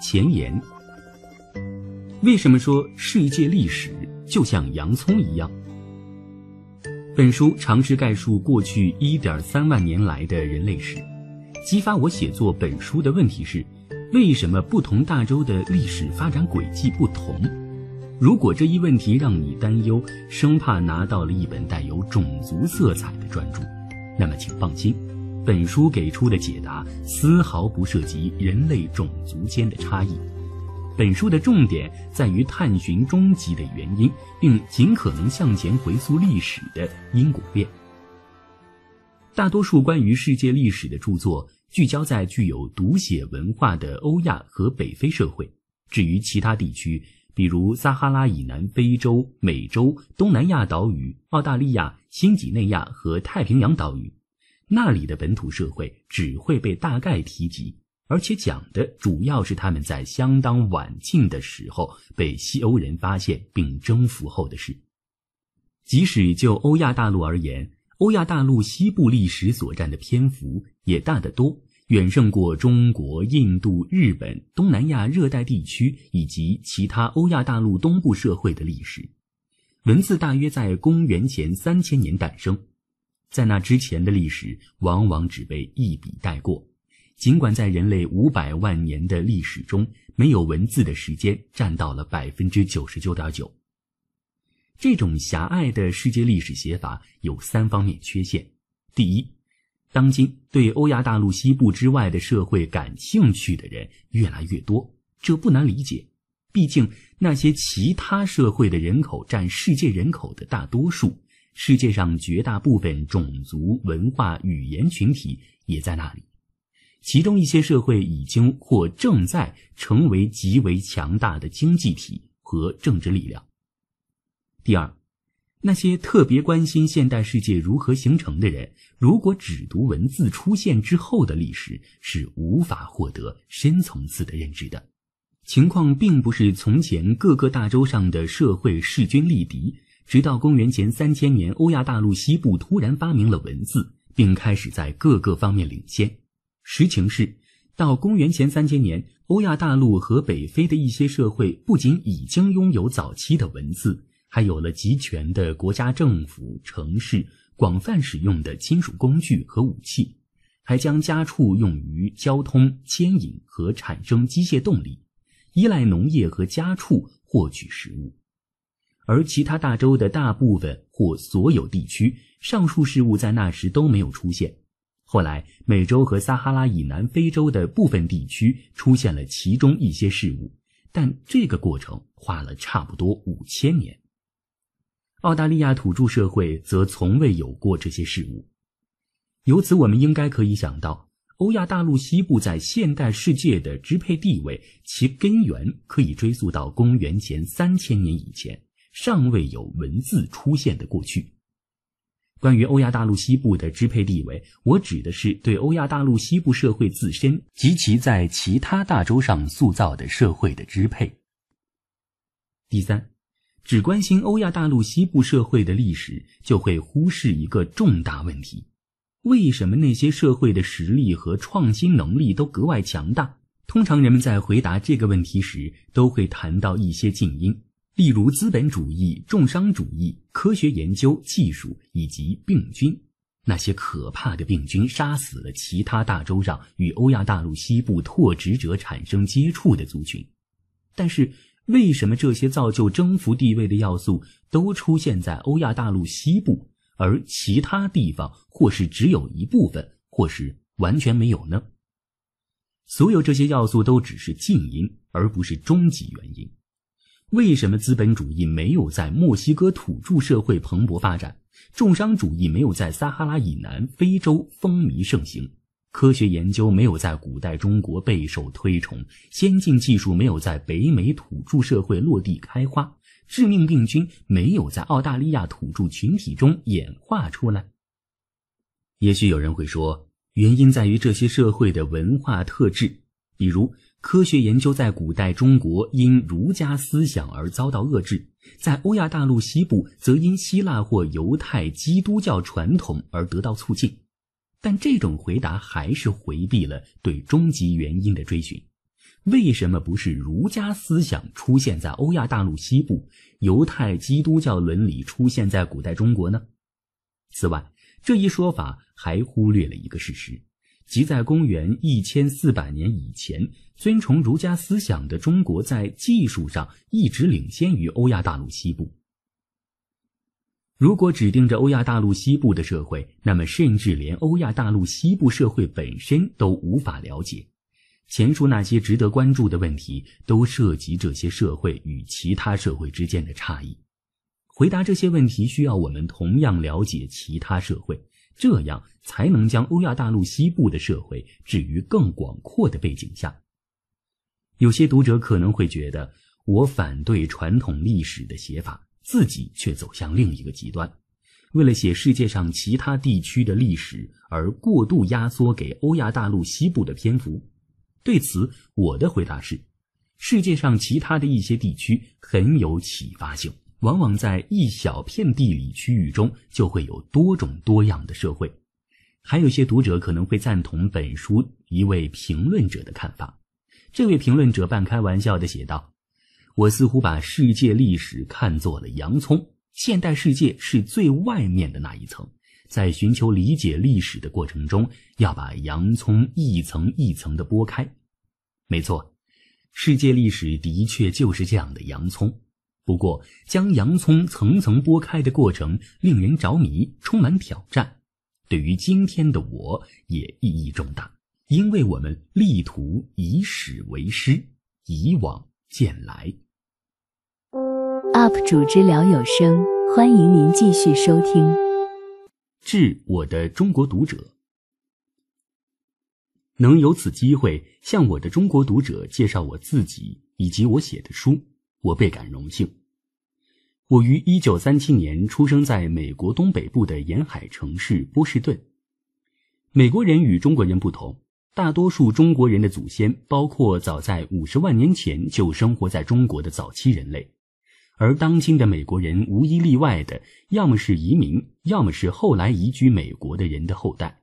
前言：为什么说世界历史就像洋葱一样？本书尝试概述过去1.3万年来的人类史。激发我写作本书的问题是：为什么不同大洲的历史发展轨迹不同？如果这一问题让你担忧，生怕拿到了一本带有种族色彩的专著，那么请放心。本书给出的解答丝毫不涉及人类种族间的差异。本书的重点在于探寻终极的原因，并尽可能向前回溯历史的因果链。大多数关于世界历史的著作聚焦在具有读写文化的欧亚和北非社会，至于其他地区，比如撒哈拉以南非洲、美洲、东南亚岛屿、澳大利亚、新几内亚和太平洋岛屿。那里的本土社会只会被大概提及，而且讲的主要是他们在相当晚近的时候被西欧人发现并征服后的事。即使就欧亚大陆而言，欧亚大陆西部历史所占的篇幅也大得多，远胜过中国、印度、日本、东南亚热带地区以及其他欧亚大陆东部社会的历史。文字大约在公元前三千年诞生。在那之前的历史往往只被一笔带过，尽管在人类五百万年的历史中，没有文字的时间占到了百分之九十九点九。这种狭隘的世界历史写法有三方面缺陷：第一，当今对欧亚大陆西部之外的社会感兴趣的人越来越多，这不难理解，毕竟那些其他社会的人口占世界人口的大多数。世界上绝大部分种族、文化、语言群体也在那里，其中一些社会已经或正在成为极为强大的经济体和政治力量。第二，那些特别关心现代世界如何形成的人，如果只读文字出现之后的历史，是无法获得深层次的认知的。情况并不是从前各个大洲上的社会势均力敌。直到公元前三千年，欧亚大陆西部突然发明了文字，并开始在各个方面领先。实情是，到公元前三千年，欧亚大陆和北非的一些社会不仅已经拥有早期的文字，还有了集权的国家政府、城市广泛使用的金属工具和武器，还将家畜用于交通、牵引和产生机械动力，依赖农业和家畜获取食物。而其他大洲的大部分或所有地区，上述事物在那时都没有出现。后来，美洲和撒哈拉以南非洲的部分地区出现了其中一些事物，但这个过程花了差不多五千年。澳大利亚土著社会则从未有过这些事物。由此，我们应该可以想到，欧亚大陆西部在现代世界的支配地位，其根源可以追溯到公元前三千年以前。尚未有文字出现的过去，关于欧亚大陆西部的支配地位，我指的是对欧亚大陆西部社会自身及其在其他大洲上塑造的社会的支配。第三，只关心欧亚大陆西部社会的历史，就会忽视一个重大问题：为什么那些社会的实力和创新能力都格外强大？通常人们在回答这个问题时，都会谈到一些“静音”。例如，资本主义、重商主义、科学研究、技术以及病菌，那些可怕的病菌杀死了其他大洲上与欧亚大陆西部拓殖者产生接触的族群。但是，为什么这些造就征服地位的要素都出现在欧亚大陆西部，而其他地方或是只有一部分，或是完全没有呢？所有这些要素都只是近因，而不是终极原因。为什么资本主义没有在墨西哥土著社会蓬勃发展？重商主义没有在撒哈拉以南非洲风靡盛行？科学研究没有在古代中国备受推崇？先进技术没有在北美土著社会落地开花？致命病菌没有在澳大利亚土著群体中演化出来？也许有人会说，原因在于这些社会的文化特质，比如。科学研究在古代中国因儒家思想而遭到遏制，在欧亚大陆西部则因希腊或犹太基督教传统而得到促进。但这种回答还是回避了对终极原因的追寻：为什么不是儒家思想出现在欧亚大陆西部，犹太基督教伦理出现在古代中国呢？此外，这一说法还忽略了一个事实。即在公元一千四百年以前，尊崇儒家思想的中国在技术上一直领先于欧亚大陆西部。如果指定着欧亚大陆西部的社会，那么甚至连欧亚大陆西部社会本身都无法了解。前述那些值得关注的问题，都涉及这些社会与其他社会之间的差异。回答这些问题，需要我们同样了解其他社会。这样才能将欧亚大陆西部的社会置于更广阔的背景下。有些读者可能会觉得我反对传统历史的写法，自己却走向另一个极端，为了写世界上其他地区的历史而过度压缩给欧亚大陆西部的篇幅。对此，我的回答是：世界上其他的一些地区很有启发性。往往在一小片地理区域中，就会有多种多样的社会。还有些读者可能会赞同本书一位评论者的看法。这位评论者半开玩笑的写道：“我似乎把世界历史看作了洋葱，现代世界是最外面的那一层。在寻求理解历史的过程中，要把洋葱一层一层的剥开。”没错，世界历史的确就是这样的洋葱。不过，将洋葱层层剥开的过程令人着迷，充满挑战，对于今天的我也意义重大，因为我们力图以史为师，以往见来。UP 主之聊有声，欢迎您继续收听。致我的中国读者，能有此机会向我的中国读者介绍我自己以及我写的书。我倍感荣幸。我于一九三七年出生在美国东北部的沿海城市波士顿。美国人与中国人不同，大多数中国人的祖先包括早在五十万年前就生活在中国的早期人类，而当今的美国人无一例外的，要么是移民，要么是后来移居美国的人的后代。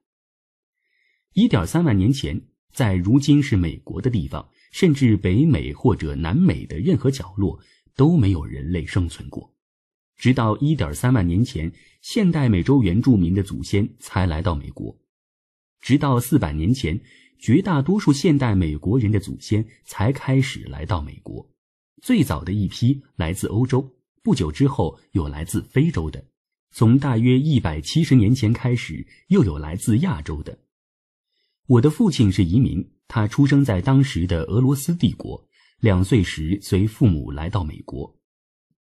一点三万年前，在如今是美国的地方。甚至北美或者南美的任何角落都没有人类生存过，直到一点三万年前，现代美洲原住民的祖先才来到美国；直到四百年前，绝大多数现代美国人的祖先才开始来到美国。最早的一批来自欧洲，不久之后有来自非洲的，从大约一百七十年前开始，又有来自亚洲的。我的父亲是移民。他出生在当时的俄罗斯帝国，两岁时随父母来到美国。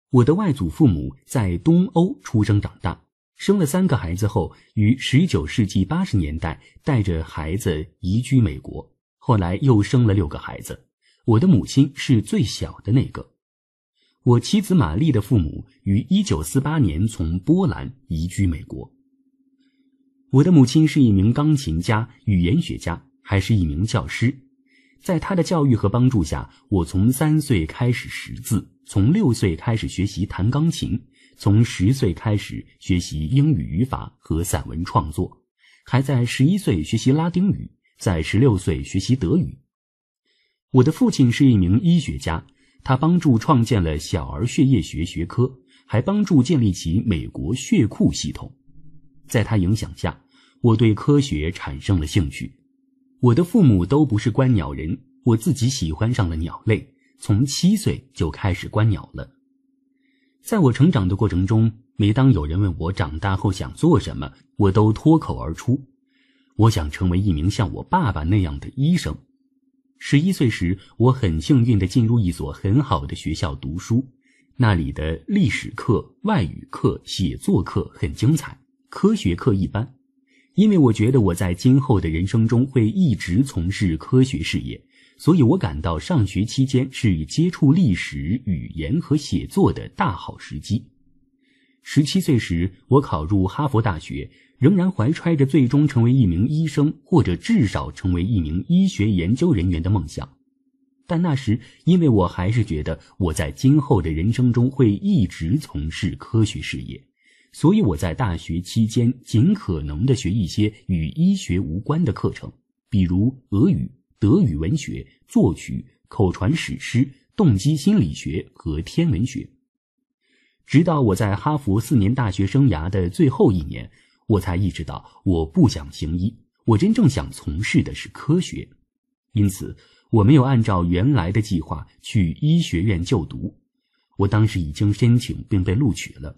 我的外祖父母在东欧出生长大，生了三个孩子后，于19世纪80年代带着孩子移居美国。后来又生了六个孩子，我的母亲是最小的那个。我妻子玛丽的父母于1948年从波兰移居美国。我的母亲是一名钢琴家、语言学家。还是一名教师，在他的教育和帮助下，我从三岁开始识字，从六岁开始学习弹钢琴，从十岁开始学习英语语法和散文创作，还在十一岁学习拉丁语，在十六岁学习德语。我的父亲是一名医学家，他帮助创建了小儿血液学学科，还帮助建立起美国血库系统。在他影响下，我对科学产生了兴趣。我的父母都不是观鸟人，我自己喜欢上了鸟类，从七岁就开始观鸟了。在我成长的过程中，每当有人问我长大后想做什么，我都脱口而出：“我想成为一名像我爸爸那样的医生。”十一岁时，我很幸运的进入一所很好的学校读书，那里的历史课、外语课、写作课很精彩，科学课一般。因为我觉得我在今后的人生中会一直从事科学事业，所以我感到上学期间是接触历史、语言和写作的大好时机。十七岁时，我考入哈佛大学，仍然怀揣着最终成为一名医生或者至少成为一名医学研究人员的梦想。但那时，因为我还是觉得我在今后的人生中会一直从事科学事业。所以我在大学期间尽可能的学一些与医学无关的课程，比如俄语、德语文学、作曲、口传史诗、动机心理学和天文学。直到我在哈佛四年大学生涯的最后一年，我才意识到我不想行医，我真正想从事的是科学。因此，我没有按照原来的计划去医学院就读。我当时已经申请并被录取了。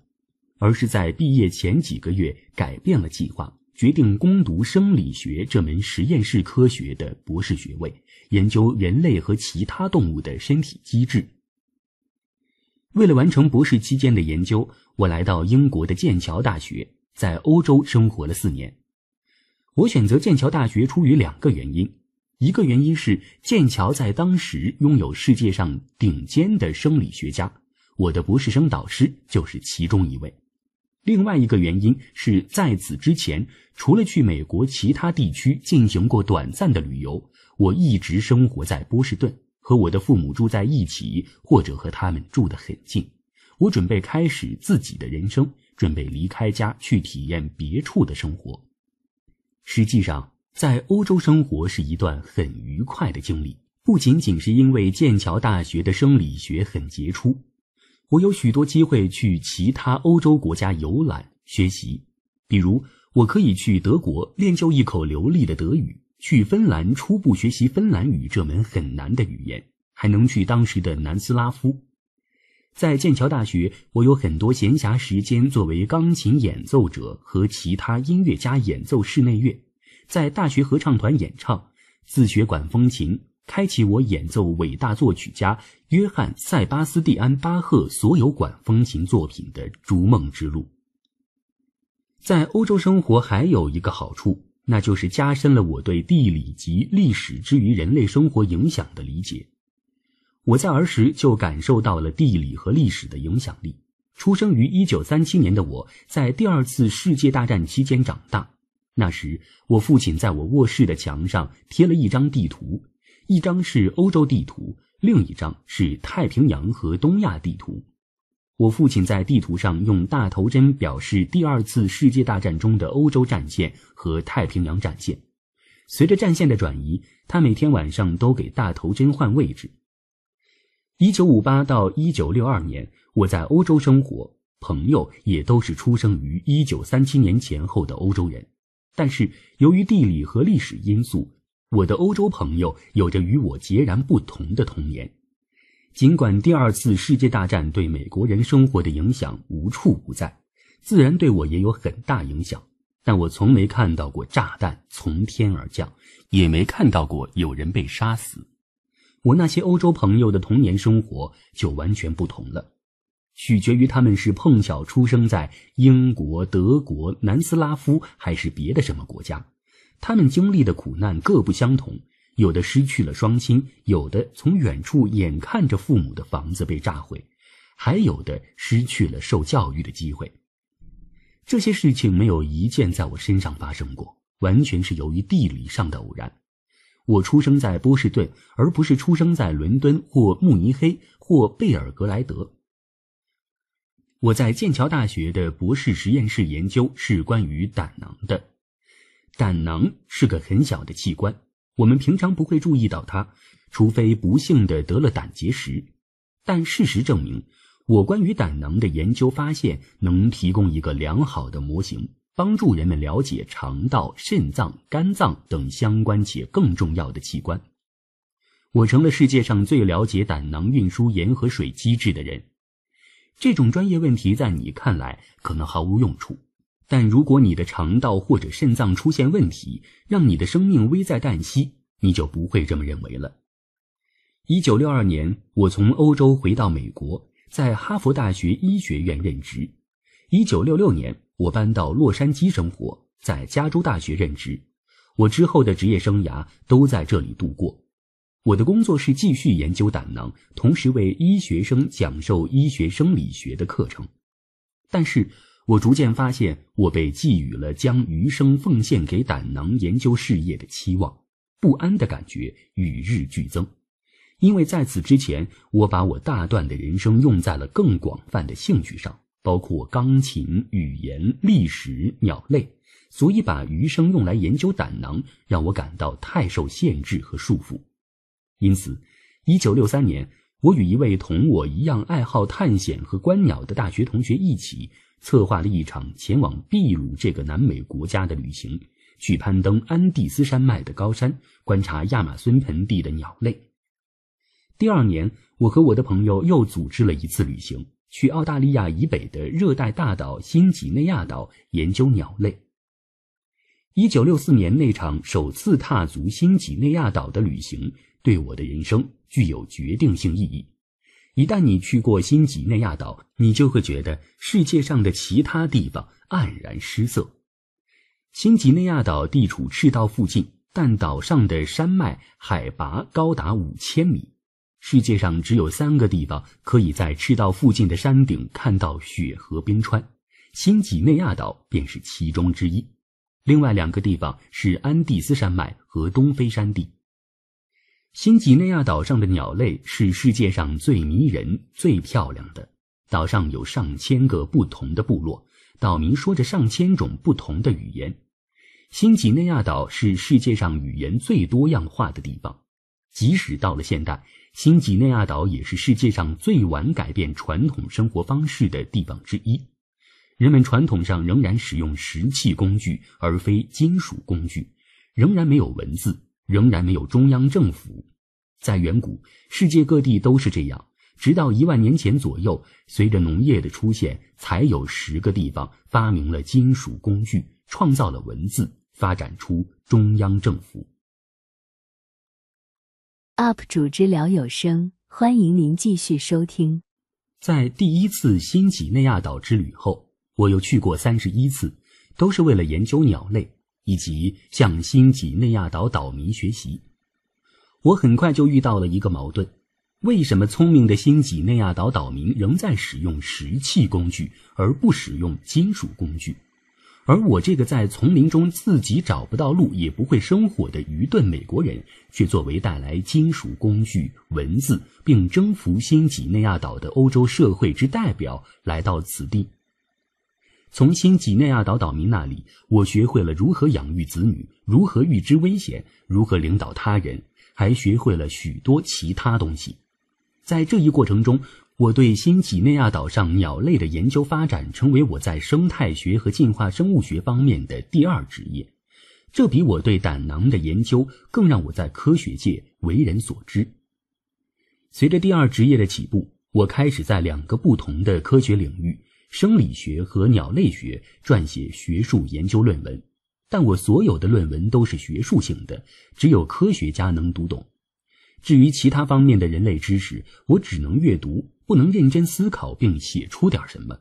而是在毕业前几个月改变了计划，决定攻读生理学这门实验室科学的博士学位，研究人类和其他动物的身体机制。为了完成博士期间的研究，我来到英国的剑桥大学，在欧洲生活了四年。我选择剑桥大学出于两个原因，一个原因是剑桥在当时拥有世界上顶尖的生理学家，我的博士生导师就是其中一位。另外一个原因是，在此之前，除了去美国其他地区进行过短暂的旅游，我一直生活在波士顿，和我的父母住在一起，或者和他们住得很近。我准备开始自己的人生，准备离开家去体验别处的生活。实际上，在欧洲生活是一段很愉快的经历，不仅仅是因为剑桥大学的生理学很杰出。我有许多机会去其他欧洲国家游览学习，比如我可以去德国练就一口流利的德语，去芬兰初步学习芬兰语这门很难的语言，还能去当时的南斯拉夫。在剑桥大学，我有很多闲暇时间，作为钢琴演奏者和其他音乐家演奏室内乐，在大学合唱团演唱，自学管风琴。开启我演奏伟大作曲家约翰塞巴斯蒂安巴赫所有管风琴作品的逐梦之路。在欧洲生活还有一个好处，那就是加深了我对地理及历史之于人类生活影响的理解。我在儿时就感受到了地理和历史的影响力。出生于一九三七年的我，在第二次世界大战期间长大。那时，我父亲在我卧室的墙上贴了一张地图。一张是欧洲地图，另一张是太平洋和东亚地图。我父亲在地图上用大头针表示第二次世界大战中的欧洲战线和太平洋战线。随着战线的转移，他每天晚上都给大头针换位置。一九五八到一九六二年，我在欧洲生活，朋友也都是出生于一九三七年前后的欧洲人。但是由于地理和历史因素。我的欧洲朋友有着与我截然不同的童年，尽管第二次世界大战对美国人生活的影响无处不在，自然对我也有很大影响，但我从没看到过炸弹从天而降，也没看到过有人被杀死。我那些欧洲朋友的童年生活就完全不同了，取决于他们是碰巧出生在英国、德国、南斯拉夫还是别的什么国家。他们经历的苦难各不相同，有的失去了双亲，有的从远处眼看着父母的房子被炸毁，还有的失去了受教育的机会。这些事情没有一件在我身上发生过，完全是由于地理上的偶然。我出生在波士顿，而不是出生在伦敦或慕尼黑或贝尔格莱德。我在剑桥大学的博士实验室研究是关于胆囊的。胆囊是个很小的器官，我们平常不会注意到它，除非不幸的得了胆结石。但事实证明，我关于胆囊的研究发现能提供一个良好的模型，帮助人们了解肠道、肾脏、肝脏等相关且更重要的器官。我成了世界上最了解胆囊运输盐和水机制的人。这种专业问题在你看来可能毫无用处。但如果你的肠道或者肾脏出现问题，让你的生命危在旦夕，你就不会这么认为了。一九六二年，我从欧洲回到美国，在哈佛大学医学院任职。一九六六年，我搬到洛杉矶生活，在加州大学任职。我之后的职业生涯都在这里度过。我的工作是继续研究胆囊，同时为医学生讲授医学生理学的课程。但是。我逐渐发现，我被寄予了将余生奉献给胆囊研究事业的期望，不安的感觉与日俱增。因为在此之前，我把我大段的人生用在了更广泛的兴趣上，包括钢琴、语言、历史、鸟类，所以把余生用来研究胆囊，让我感到太受限制和束缚。因此一九六三年，我与一位同我一样爱好探险和观鸟的大学同学一起。策划了一场前往秘鲁这个南美国家的旅行，去攀登安第斯山脉的高山，观察亚马孙盆地的鸟类。第二年，我和我的朋友又组织了一次旅行，去澳大利亚以北的热带大岛新几内亚岛研究鸟类。1964年那场首次踏足新几内亚岛的旅行，对我的人生具有决定性意义。一旦你去过新几内亚岛，你就会觉得世界上的其他地方黯然失色。新几内亚岛地处赤道附近，但岛上的山脉海拔高达五千米。世界上只有三个地方可以在赤道附近的山顶看到雪和冰川，新几内亚岛便是其中之一。另外两个地方是安第斯山脉和东非山地。新几内亚岛上的鸟类是世界上最迷人、最漂亮的。岛上有上千个不同的部落，岛民说着上千种不同的语言。新几内亚岛是世界上语言最多样化的地方。即使到了现代，新几内亚岛也是世界上最晚改变传统生活方式的地方之一。人们传统上仍然使用石器工具，而非金属工具，仍然没有文字。仍然没有中央政府。在远古，世界各地都是这样。直到一万年前左右，随着农业的出现，才有十个地方发明了金属工具，创造了文字，发展出中央政府。UP 主之聊有声，欢迎您继续收听。在第一次新几内亚岛之旅后，我又去过三十一次，都是为了研究鸟类。以及向新几内亚岛岛民学习，我很快就遇到了一个矛盾：为什么聪明的新几内亚岛岛民仍在使用石器工具，而不使用金属工具？而我这个在丛林中自己找不到路、也不会生火的愚钝美国人，却作为带来金属工具、文字并征服新几内亚岛的欧洲社会之代表来到此地。从新几内亚岛岛民那里，我学会了如何养育子女，如何预知危险，如何领导他人，还学会了许多其他东西。在这一过程中，我对新几内亚岛上鸟类的研究发展成为我在生态学和进化生物学方面的第二职业。这比我对胆囊的研究更让我在科学界为人所知。随着第二职业的起步，我开始在两个不同的科学领域。生理学和鸟类学撰写学术研究论文，但我所有的论文都是学术性的，只有科学家能读懂。至于其他方面的人类知识，我只能阅读，不能认真思考并写出点什么。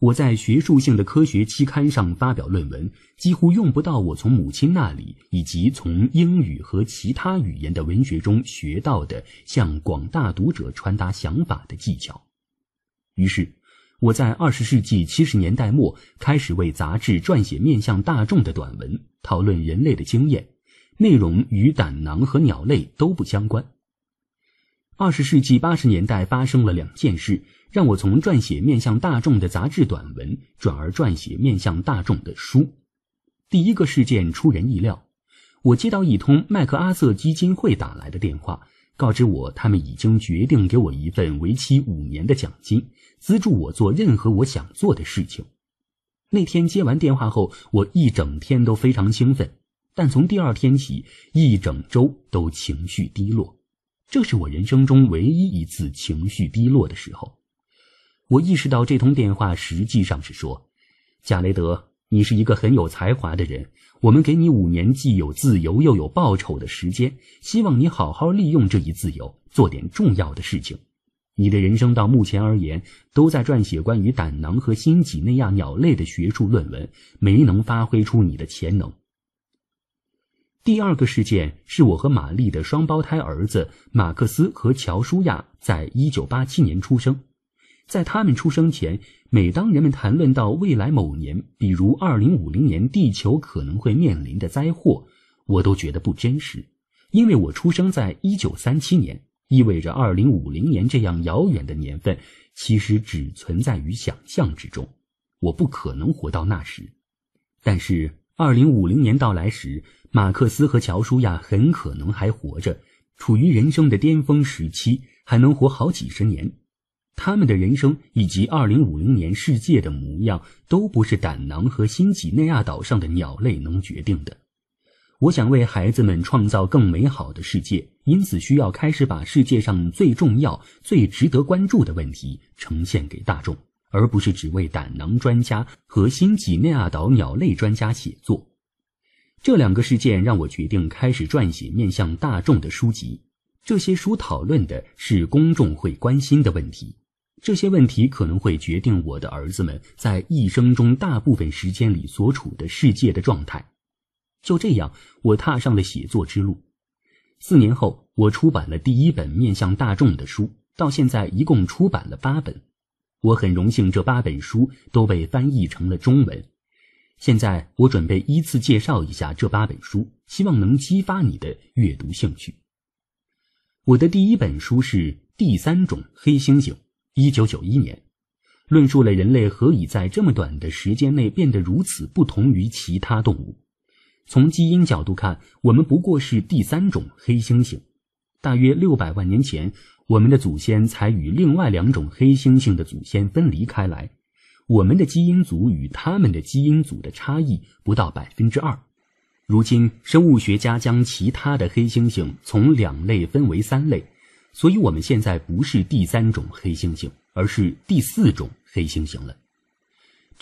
我在学术性的科学期刊上发表论文，几乎用不到我从母亲那里以及从英语和其他语言的文学中学到的向广大读者传达想法的技巧。于是。我在二十世纪七十年代末开始为杂志撰写面向大众的短文，讨论人类的经验，内容与胆囊和鸟类都不相关。二十世纪八十年代发生了两件事，让我从撰写面向大众的杂志短文转而撰写面向大众的书。第一个事件出人意料，我接到一通麦克阿瑟基金会打来的电话，告知我他们已经决定给我一份为期五年的奖金。资助我做任何我想做的事情。那天接完电话后，我一整天都非常兴奋，但从第二天起，一整周都情绪低落。这是我人生中唯一一次情绪低落的时候。我意识到这通电话实际上是说：“贾雷德，你是一个很有才华的人，我们给你五年既有自由又有报酬的时间，希望你好好利用这一自由，做点重要的事情。”你的人生到目前而言，都在撰写关于胆囊和新几内亚鸟类的学术论文，没能发挥出你的潜能。第二个事件是我和玛丽的双胞胎儿子马克思和乔舒亚在一九八七年出生。在他们出生前，每当人们谈论到未来某年，比如二零五零年地球可能会面临的灾祸，我都觉得不真实，因为我出生在一九三七年。意味着，二零五零年这样遥远的年份，其实只存在于想象之中。我不可能活到那时。但是，二零五零年到来时，马克思和乔舒亚很可能还活着，处于人生的巅峰时期，还能活好几十年。他们的人生以及二零五零年世界的模样，都不是胆囊和新几内亚岛上的鸟类能决定的。我想为孩子们创造更美好的世界，因此需要开始把世界上最重要、最值得关注的问题呈现给大众，而不是只为胆囊专家和新几内亚岛鸟类专家写作。这两个事件让我决定开始撰写面向大众的书籍。这些书讨论的是公众会关心的问题，这些问题可能会决定我的儿子们在一生中大部分时间里所处的世界的状态。就这样，我踏上了写作之路。四年后，我出版了第一本面向大众的书，到现在一共出版了八本。我很荣幸，这八本书都被翻译成了中文。现在，我准备依次介绍一下这八本书，希望能激发你的阅读兴趣。我的第一本书是《第三种黑猩猩》，一九九一年，论述了人类何以在这么短的时间内变得如此不同于其他动物。从基因角度看，我们不过是第三种黑猩猩。大约六百万年前，我们的祖先才与另外两种黑猩猩的祖先分离开来。我们的基因组与他们的基因组的差异不到百分之二。如今，生物学家将其他的黑猩猩从两类分为三类，所以我们现在不是第三种黑猩猩，而是第四种黑猩猩了。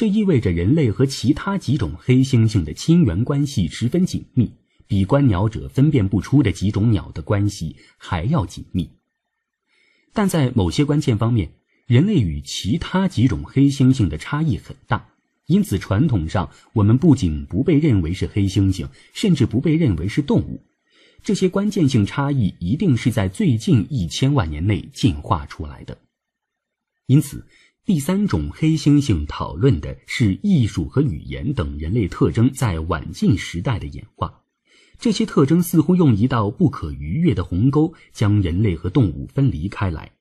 这意味着人类和其他几种黑猩猩的亲缘关系十分紧密，比观鸟者分辨不出的几种鸟的关系还要紧密。但在某些关键方面，人类与其他几种黑猩猩的差异很大，因此传统上我们不仅不被认为是黑猩猩，甚至不被认为是动物。这些关键性差异一定是在最近一千万年内进化出来的，因此。第三种黑猩猩讨论的是艺术和语言等人类特征在晚近时代的演化，这些特征似乎用一道不可逾越的鸿沟将人类和动物分离开来。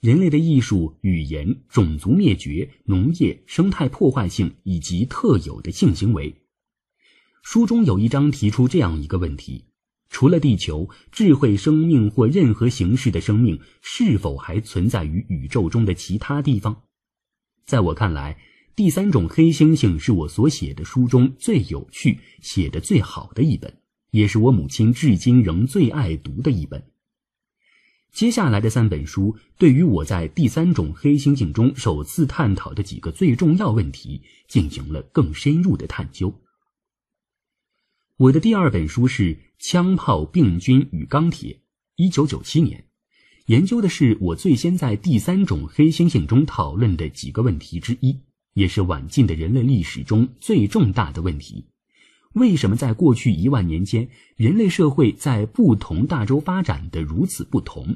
人类的艺术、语言、种族灭绝、农业、生态破坏性以及特有的性行为。书中有一章提出这样一个问题：除了地球，智慧生命或任何形式的生命是否还存在于宇宙中的其他地方？在我看来，第三种黑猩猩是我所写的书中最有趣、写的最好的一本，也是我母亲至今仍最爱读的一本。接下来的三本书，对于我在第三种黑猩猩中首次探讨的几个最重要问题进行了更深入的探究。我的第二本书是《枪炮、病菌与钢铁》，一九九七年。研究的是我最先在第三种黑猩猩中讨论的几个问题之一，也是晚近的人类历史中最重大的问题：为什么在过去一万年间，人类社会在不同大洲发展的如此不同？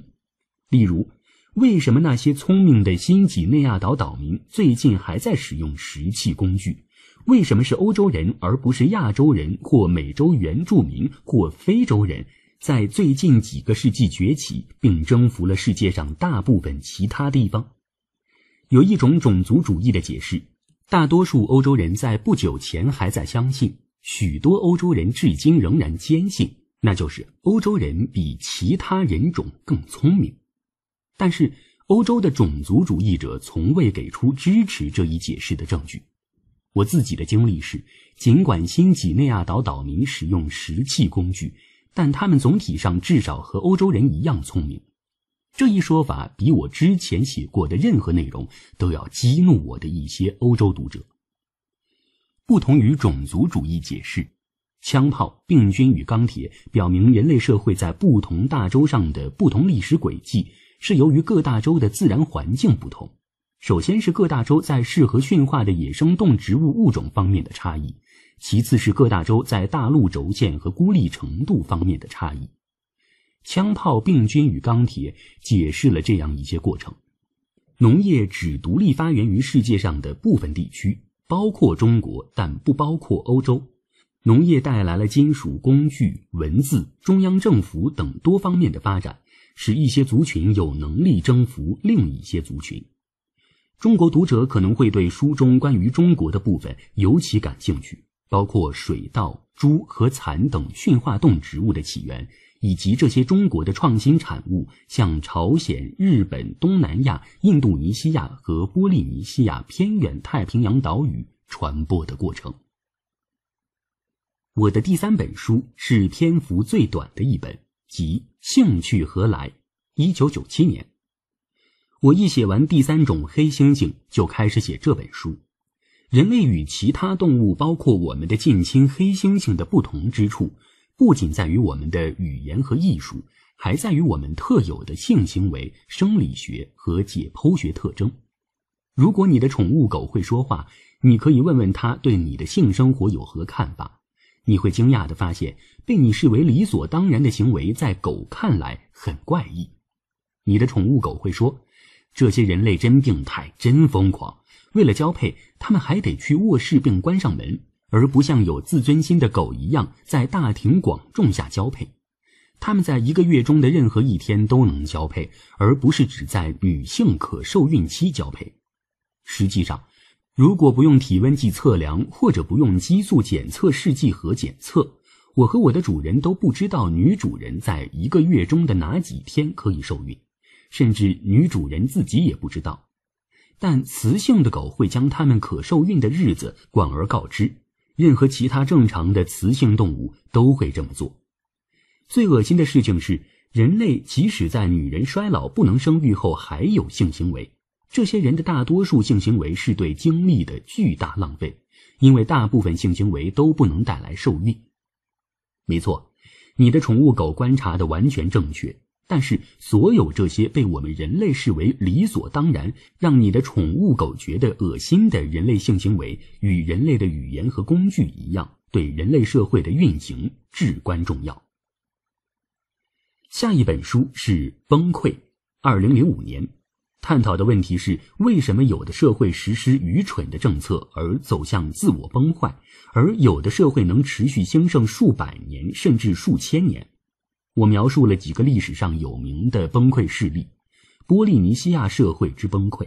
例如，为什么那些聪明的新几内亚岛岛民最近还在使用石器工具？为什么是欧洲人而不是亚洲人或美洲原住民或非洲人？在最近几个世纪崛起，并征服了世界上大部分其他地方。有一种种族主义的解释，大多数欧洲人在不久前还在相信，许多欧洲人至今仍然坚信，那就是欧洲人比其他人种更聪明。但是，欧洲的种族主义者从未给出支持这一解释的证据。我自己的经历是，尽管新几内亚岛岛民使用石器工具。但他们总体上至少和欧洲人一样聪明，这一说法比我之前写过的任何内容都要激怒我的一些欧洲读者。不同于种族主义解释，枪炮、病菌与钢铁表明人类社会在不同大洲上的不同历史轨迹是由于各大洲的自然环境不同，首先是各大洲在适合驯化的野生动植物物种方面的差异。其次是各大洲在大陆轴线和孤立程度方面的差异。枪炮、病菌与钢铁解释了这样一些过程：农业只独立发源于世界上的部分地区，包括中国，但不包括欧洲。农业带来了金属工具、文字、中央政府等多方面的发展，使一些族群有能力征服另一些族群。中国读者可能会对书中关于中国的部分尤其感兴趣。包括水稻、猪和蚕等驯化动植物的起源，以及这些中国的创新产物向朝鲜、日本、东南亚、印度尼西亚和波利尼西亚偏远太平洋岛屿传播的过程。我的第三本书是篇幅最短的一本，即《兴趣何来》。一九九七年，我一写完第三种黑猩猩，就开始写这本书。人类与其他动物，包括我们的近亲黑猩猩的不同之处，不仅在于我们的语言和艺术，还在于我们特有的性行为生理学和解剖学特征。如果你的宠物狗会说话，你可以问问它对你的性生活有何看法。你会惊讶的发现，被你视为理所当然的行为，在狗看来很怪异。你的宠物狗会说：“这些人类真病态，真疯狂。”为了交配，它们还得去卧室并关上门，而不像有自尊心的狗一样在大庭广众下交配。它们在一个月中的任何一天都能交配，而不是只在女性可受孕期交配。实际上，如果不用体温计测量或者不用激素检测试剂盒检测，我和我的主人都不知道女主人在一个月中的哪几天可以受孕，甚至女主人自己也不知道。但雌性的狗会将它们可受孕的日子广而告之，任何其他正常的雌性动物都会这么做。最恶心的事情是，人类即使在女人衰老不能生育后还有性行为。这些人的大多数性行为是对精力的巨大浪费，因为大部分性行为都不能带来受孕。没错，你的宠物狗观察的完全正确。但是，所有这些被我们人类视为理所当然，让你的宠物狗觉得恶心的人类性行为，与人类的语言和工具一样，对人类社会的运行至关重要。下一本书是《崩溃》，二零零五年，探讨的问题是为什么有的社会实施愚蠢的政策而走向自我崩坏，而有的社会能持续兴盛数百年甚至数千年。我描述了几个历史上有名的崩溃事例：波利尼西亚社会之崩溃。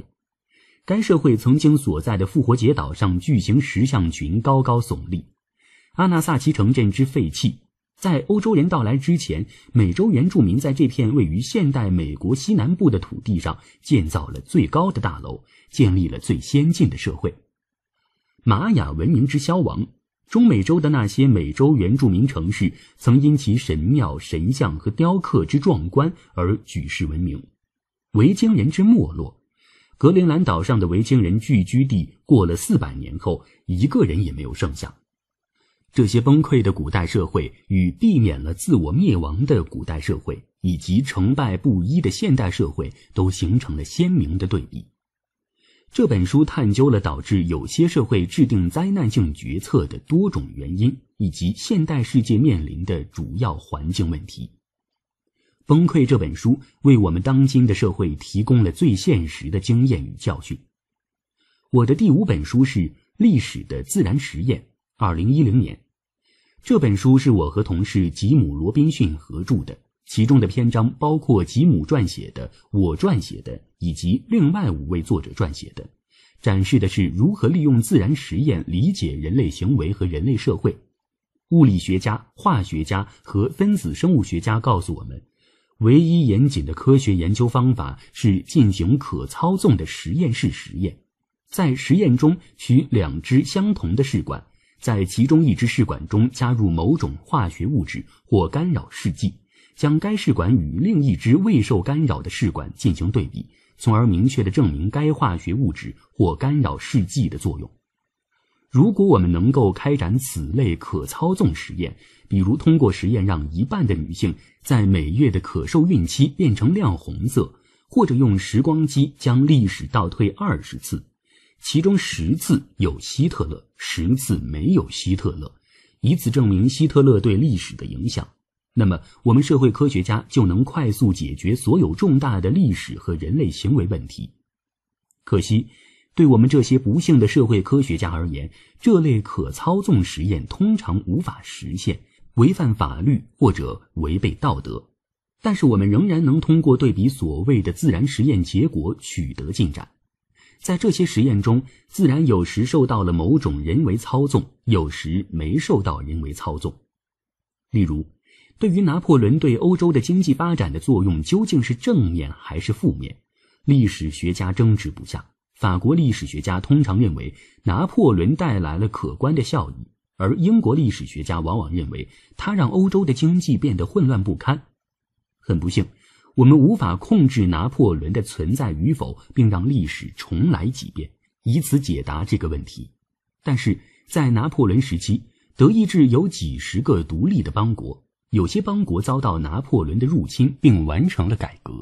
该社会曾经所在的复活节岛上巨型石像群高高耸立。阿纳萨奇城镇之废弃。在欧洲人到来之前，美洲原住民在这片位于现代美国西南部的土地上建造了最高的大楼，建立了最先进的社会。玛雅文明之消亡。中美洲的那些美洲原住民城市，曾因其神庙、神像和雕刻之壮观而举世闻名。维京人之没落，格陵兰岛上的维京人聚居地，过了四百年后，一个人也没有剩下。这些崩溃的古代社会与避免了自我灭亡的古代社会，以及成败不一的现代社会，都形成了鲜明的对比。这本书探究了导致有些社会制定灾难性决策的多种原因，以及现代世界面临的主要环境问题。《崩溃》这本书为我们当今的社会提供了最现实的经验与教训。我的第五本书是《历史的自然实验》，二零一零年，这本书是我和同事吉姆·罗宾逊合著的。其中的篇章包括吉姆撰写的、我撰写的以及另外五位作者撰写的，展示的是如何利用自然实验理解人类行为和人类社会。物理学家、化学家和分子生物学家告诉我们，唯一严谨的科学研究方法是进行可操纵的实验室实验。在实验中，取两只相同的试管，在其中一只试管中加入某种化学物质或干扰试剂。将该试管与另一支未受干扰的试管进行对比，从而明确的证明该化学物质或干扰试剂的作用。如果我们能够开展此类可操纵实验，比如通过实验让一半的女性在每月的可受孕期变成亮红色，或者用时光机将历史倒退二十次，其中十次有希特勒，十次没有希特勒，以此证明希特勒对历史的影响。那么，我们社会科学家就能快速解决所有重大的历史和人类行为问题。可惜，对我们这些不幸的社会科学家而言，这类可操纵实验通常无法实现，违反法律或者违背道德。但是，我们仍然能通过对比所谓的自然实验结果取得进展。在这些实验中，自然有时受到了某种人为操纵，有时没受到人为操纵。例如，对于拿破仑对欧洲的经济发展的作用究竟是正面还是负面，历史学家争执不下。法国历史学家通常认为拿破仑带来了可观的效益，而英国历史学家往往认为他让欧洲的经济变得混乱不堪。很不幸，我们无法控制拿破仑的存在与否，并让历史重来几遍，以此解答这个问题。但是在拿破仑时期，德意志有几十个独立的邦国。有些邦国遭到拿破仑的入侵，并完成了改革；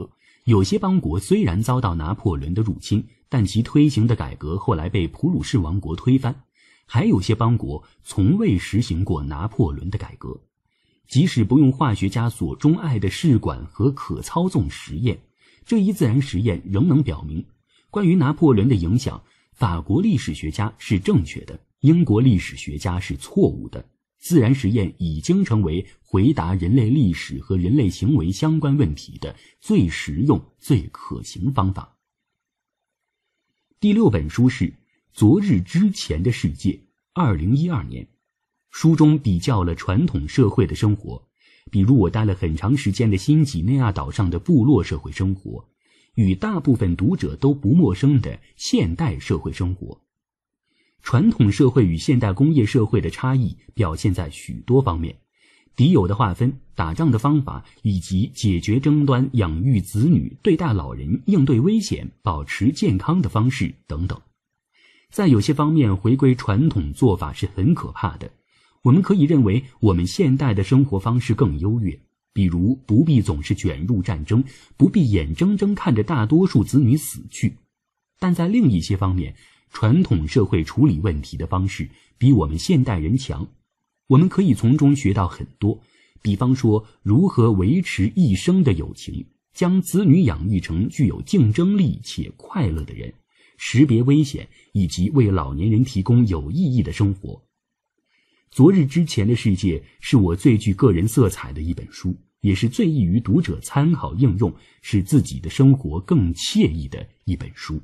有些邦国虽然遭到拿破仑的入侵，但其推行的改革后来被普鲁士王国推翻；还有些邦国从未实行过拿破仑的改革。即使不用化学家所钟爱的试管和可操纵实验，这一自然实验仍能表明：关于拿破仑的影响，法国历史学家是正确的，英国历史学家是错误的。自然实验已经成为回答人类历史和人类行为相关问题的最实用、最可行方法。第六本书是《昨日之前的世界》，二零一二年，书中比较了传统社会的生活，比如我待了很长时间的新几内亚岛上的部落社会生活，与大部分读者都不陌生的现代社会生活。传统社会与现代工业社会的差异表现在许多方面：敌友的划分、打仗的方法，以及解决争端、养育子女、对待老人、应对危险、保持健康的方式等等。在有些方面，回归传统做法是很可怕的。我们可以认为，我们现代的生活方式更优越，比如不必总是卷入战争，不必眼睁睁看着大多数子女死去。但在另一些方面，传统社会处理问题的方式比我们现代人强，我们可以从中学到很多。比方说，如何维持一生的友情，将子女养育成具有竞争力且快乐的人，识别危险，以及为老年人提供有意义的生活。昨日之前的世界是我最具个人色彩的一本书，也是最易于读者参考应用，使自己的生活更惬意的一本书。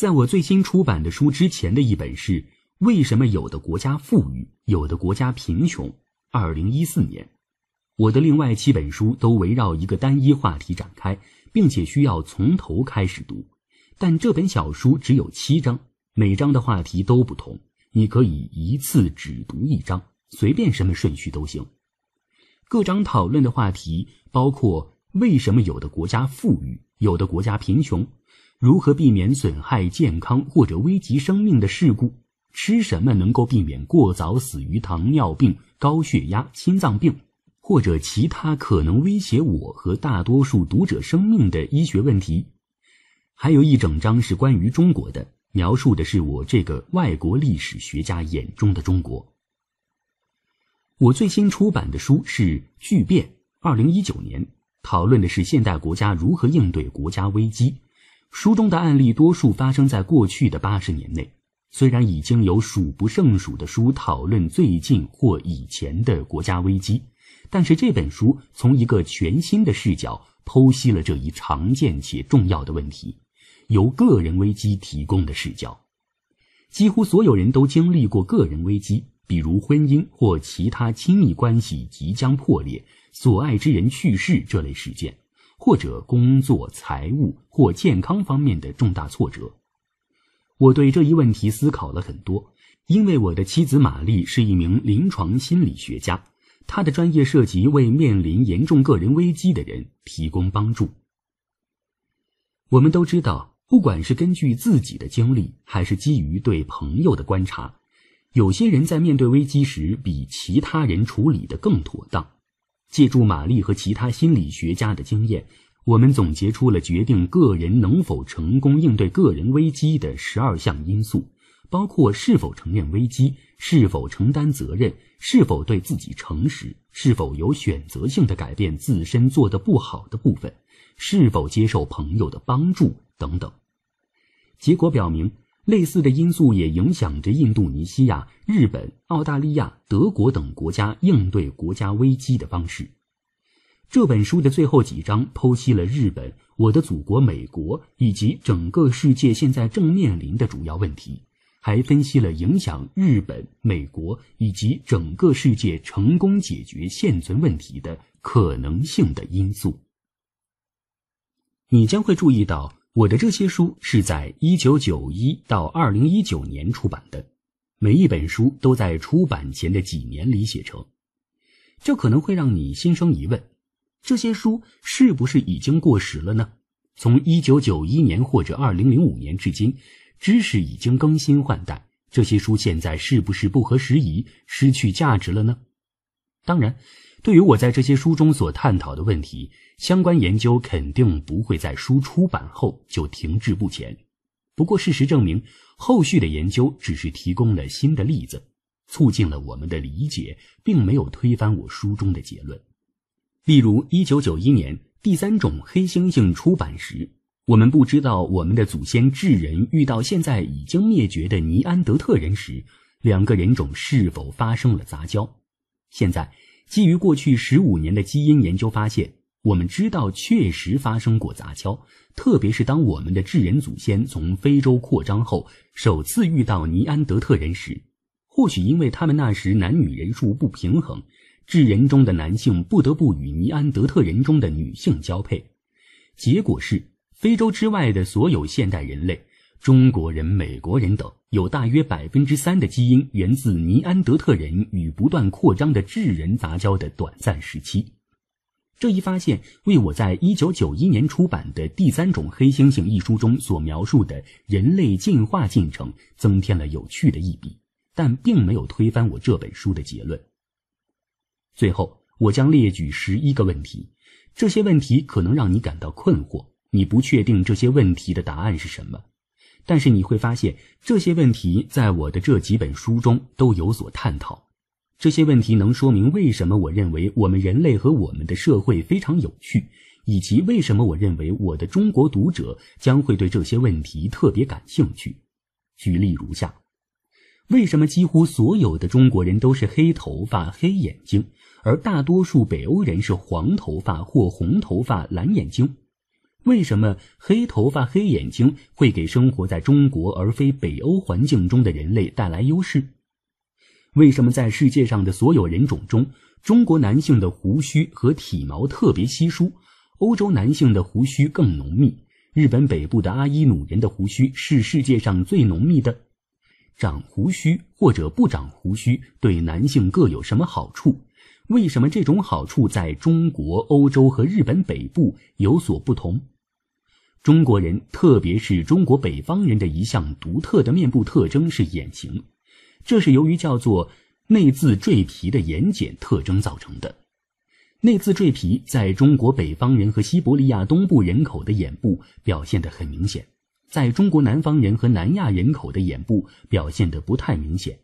在我最新出版的书之前的一本是《为什么有的国家富裕，有的国家贫穷》。二零一四年，我的另外七本书都围绕一个单一话题展开，并且需要从头开始读。但这本小书只有七章，每章的话题都不同。你可以一次只读一章，随便什么顺序都行。各章讨论的话题包括为什么有的国家富裕，有的国家贫穷。如何避免损害健康或者危及生命的事故？吃什么能够避免过早死于糖尿病、高血压、心脏病，或者其他可能威胁我和大多数读者生命的医学问题？还有一整章是关于中国的，描述的是我这个外国历史学家眼中的中国。我最新出版的书是《巨变》，二零一九年讨论的是现代国家如何应对国家危机。书中的案例多数发生在过去的八十年内，虽然已经有数不胜数的书讨论最近或以前的国家危机，但是这本书从一个全新的视角剖析了这一常见且重要的问题，由个人危机提供的视角。几乎所有人都经历过个人危机，比如婚姻或其他亲密关系即将破裂、所爱之人去世这类事件。或者工作、财务或健康方面的重大挫折，我对这一问题思考了很多。因为我的妻子玛丽是一名临床心理学家，她的专业涉及为面临严重个人危机的人提供帮助。我们都知道，不管是根据自己的经历，还是基于对朋友的观察，有些人在面对危机时比其他人处理的更妥当。借助玛丽和其他心理学家的经验，我们总结出了决定个人能否成功应对个人危机的十二项因素，包括是否承认危机、是否承担责任、是否对自己诚实、是否有选择性的改变自身做得不好的部分、是否接受朋友的帮助等等。结果表明。类似的因素也影响着印度尼西亚、日本、澳大利亚、德国等国家应对国家危机的方式。这本书的最后几章剖析了日本、我的祖国美国以及整个世界现在正面临的主要问题，还分析了影响日本、美国以及整个世界成功解决现存问题的可能性的因素。你将会注意到。我的这些书是在一九九一到二零一九年出版的，每一本书都在出版前的几年里写成。这可能会让你心生疑问：这些书是不是已经过时了呢？从一九九一年或者二零零五年至今，知识已经更新换代，这些书现在是不是不合时宜、失去价值了呢？当然。对于我在这些书中所探讨的问题，相关研究肯定不会在书出版后就停滞不前。不过，事实证明，后续的研究只是提供了新的例子，促进了我们的理解，并没有推翻我书中的结论。例如，1991年《第三种黑猩猩》出版时，我们不知道我们的祖先智人遇到现在已经灭绝的尼安德特人时，两个人种是否发生了杂交。现在，基于过去十五年的基因研究发现，我们知道确实发生过杂交，特别是当我们的智人祖先从非洲扩张后，首次遇到尼安德特人时，或许因为他们那时男女人数不平衡，智人中的男性不得不与尼安德特人中的女性交配，结果是非洲之外的所有现代人类，中国人、美国人等。有大约百分之三的基因源自尼安德特人与不断扩张的智人杂交的短暂时期。这一发现为我在一九九一年出版的《第三种黑猩猩》一书中所描述的人类进化进程增添了有趣的一笔，但并没有推翻我这本书的结论。最后，我将列举十一个问题，这些问题可能让你感到困惑，你不确定这些问题的答案是什么。但是你会发现这些问题在我的这几本书中都有所探讨。这些问题能说明为什么我认为我们人类和我们的社会非常有趣，以及为什么我认为我的中国读者将会对这些问题特别感兴趣。举例如下：为什么几乎所有的中国人都是黑头发、黑眼睛，而大多数北欧人是黄头发或红头发、蓝眼睛？为什么黑头发、黑眼睛会给生活在中国而非北欧环境中的人类带来优势？为什么在世界上的所有人种中，中国男性的胡须和体毛特别稀疏，欧洲男性的胡须更浓密？日本北部的阿伊努人的胡须是世界上最浓密的。长胡须或者不长胡须对男性各有什么好处？为什么这种好处在中国、欧洲和日本北部有所不同？中国人，特别是中国北方人的一项独特的面部特征是眼型，这是由于叫做内眦赘皮的眼睑特征造成的。内眦赘皮在中国北方人和西伯利亚东部人口的眼部表现得很明显，在中国南方人和南亚人口的眼部表现得不太明显，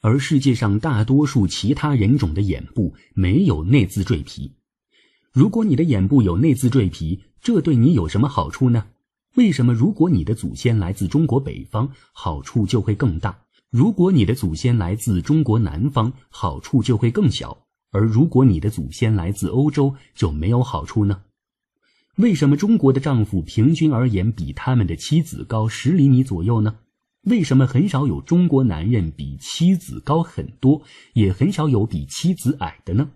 而世界上大多数其他人种的眼部没有内眦赘皮。如果你的眼部有内眦赘皮，这对你有什么好处呢？为什么如果你的祖先来自中国北方，好处就会更大；如果你的祖先来自中国南方，好处就会更小；而如果你的祖先来自欧洲，就没有好处呢？为什么中国的丈夫平均而言比他们的妻子高十厘米左右呢？为什么很少有中国男人比妻子高很多，也很少有比妻子矮的呢？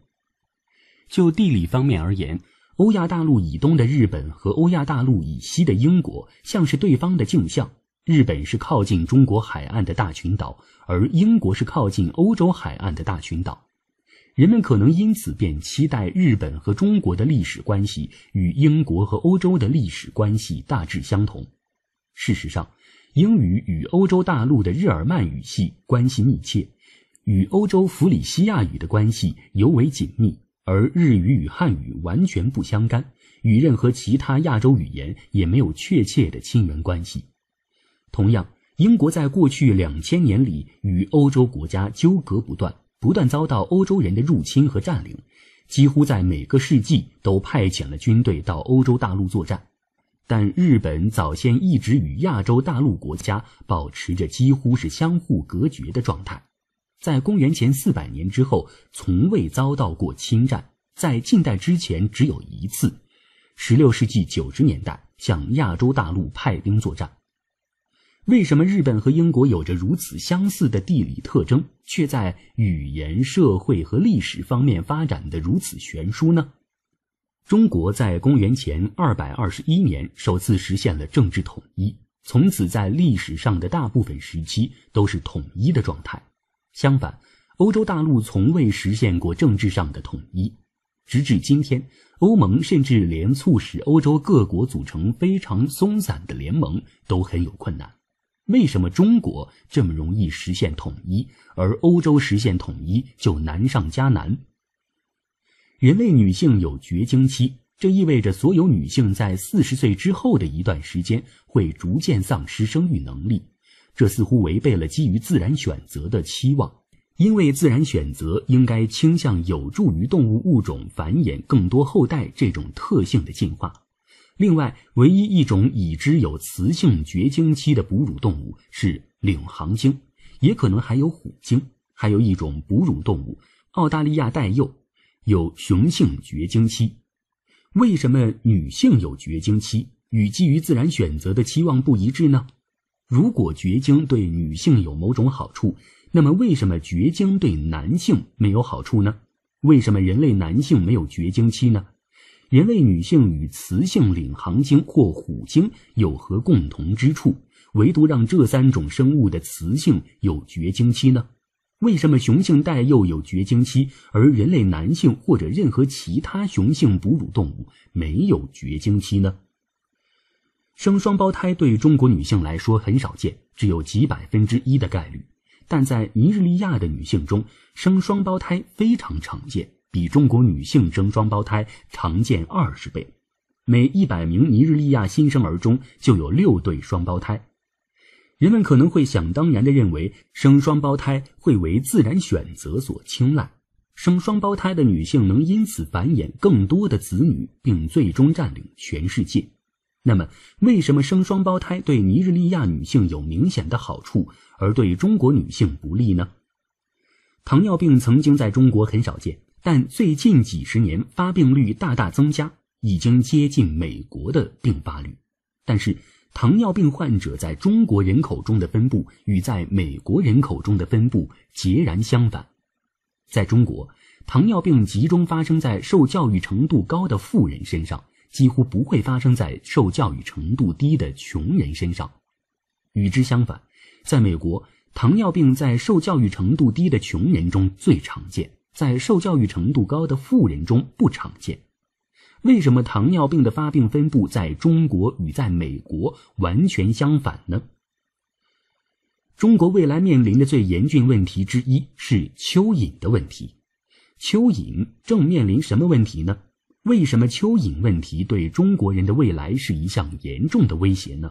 就地理方面而言。欧亚大陆以东的日本和欧亚大陆以西的英国像是对方的镜像。日本是靠近中国海岸的大群岛，而英国是靠近欧洲海岸的大群岛。人们可能因此便期待日本和中国的历史关系与英国和欧洲的历史关系大致相同。事实上，英语与欧洲大陆的日耳曼语系关系密切，与欧洲弗里西亚语的关系尤为紧密。而日语与汉语完全不相干，与任何其他亚洲语言也没有确切的亲缘关系。同样，英国在过去两千年里与欧洲国家纠葛不断，不断遭到欧洲人的入侵和占领，几乎在每个世纪都派遣了军队到欧洲大陆作战。但日本早先一直与亚洲大陆国家保持着几乎是相互隔绝的状态。在公元前四百年之后，从未遭到过侵占。在近代之前，只有一次，十六世纪九十年代向亚洲大陆派兵作战。为什么日本和英国有着如此相似的地理特征，却在语言、社会和历史方面发展的如此悬殊呢？中国在公元前二百二十一年首次实现了政治统一，从此在历史上的大部分时期都是统一的状态。相反，欧洲大陆从未实现过政治上的统一，直至今天，欧盟甚至连促使欧洲各国组成非常松散的联盟都很有困难。为什么中国这么容易实现统一，而欧洲实现统一就难上加难？人类女性有绝经期，这意味着所有女性在四十岁之后的一段时间会逐渐丧失生育能力。这似乎违背了基于自然选择的期望，因为自然选择应该倾向有助于动物物种繁衍更多后代这种特性的进化。另外，唯一一种已知有雌性绝经期的哺乳动物是领航鲸，也可能还有虎鲸。还有一种哺乳动物，澳大利亚袋鼬，有雄性绝经期。为什么女性有绝经期与基于自然选择的期望不一致呢？如果绝经对女性有某种好处，那么为什么绝经对男性没有好处呢？为什么人类男性没有绝经期呢？人类女性与雌性领航鲸或虎鲸有何共同之处？唯独让这三种生物的雌性有绝经期呢？为什么雄性带幼有绝经期，而人类男性或者任何其他雄性哺乳动物没有绝经期呢？生双胞胎对中国女性来说很少见，只有几百分之一的概率。但在尼日利亚的女性中，生双胞胎非常常见，比中国女性生双胞胎常见二十倍。每一百名尼日利亚新生儿中就有六对双胞胎。人们可能会想当然的认为，生双胞胎会为自然选择所青睐，生双胞胎的女性能因此繁衍更多的子女，并最终占领全世界。那么，为什么生双胞胎对尼日利亚女性有明显的好处，而对中国女性不利呢？糖尿病曾经在中国很少见，但最近几十年发病率大大增加，已经接近美国的病发率。但是，糖尿病患者在中国人口中的分布与在美国人口中的分布截然相反。在中国，糖尿病集中发生在受教育程度高的富人身上。几乎不会发生在受教育程度低的穷人身上。与之相反，在美国，糖尿病在受教育程度低的穷人中最常见，在受教育程度高的富人中不常见。为什么糖尿病的发病分布在中国与在美国完全相反呢？中国未来面临的最严峻问题之一是蚯蚓的问题。蚯蚓正面临什么问题呢？为什么蚯蚓问题对中国人的未来是一项严重的威胁呢？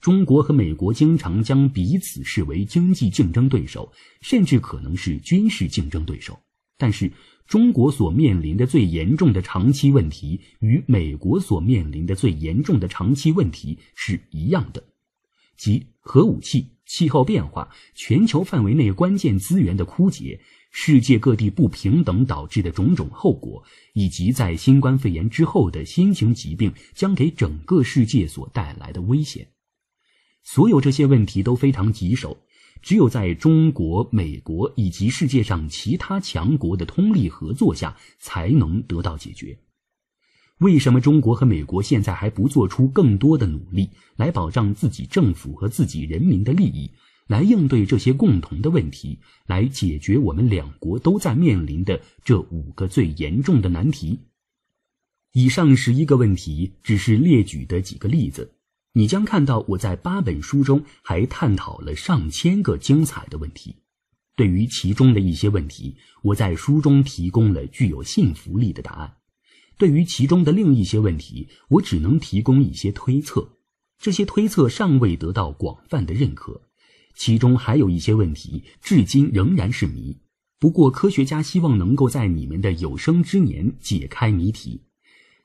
中国和美国经常将彼此视为经济竞争对手，甚至可能是军事竞争对手。但是，中国所面临的最严重的长期问题与美国所面临的最严重的长期问题是一样的，即核武器、气候变化、全球范围内关键资源的枯竭。世界各地不平等导致的种种后果，以及在新冠肺炎之后的新型疾病将给整个世界所带来的危险，所有这些问题都非常棘手，只有在中国、美国以及世界上其他强国的通力合作下，才能得到解决。为什么中国和美国现在还不做出更多的努力，来保障自己政府和自己人民的利益？来应对这些共同的问题，来解决我们两国都在面临的这五个最严重的难题。以上十一个问题只是列举的几个例子，你将看到我在八本书中还探讨了上千个精彩的问题。对于其中的一些问题，我在书中提供了具有信服力的答案；对于其中的另一些问题，我只能提供一些推测。这些推测尚未得到广泛的认可。其中还有一些问题，至今仍然是谜。不过，科学家希望能够在你们的有生之年解开谜题。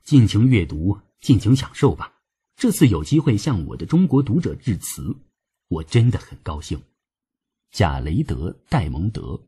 尽情阅读，尽情享受吧。这次有机会向我的中国读者致辞，我真的很高兴。贾雷德·戴蒙德。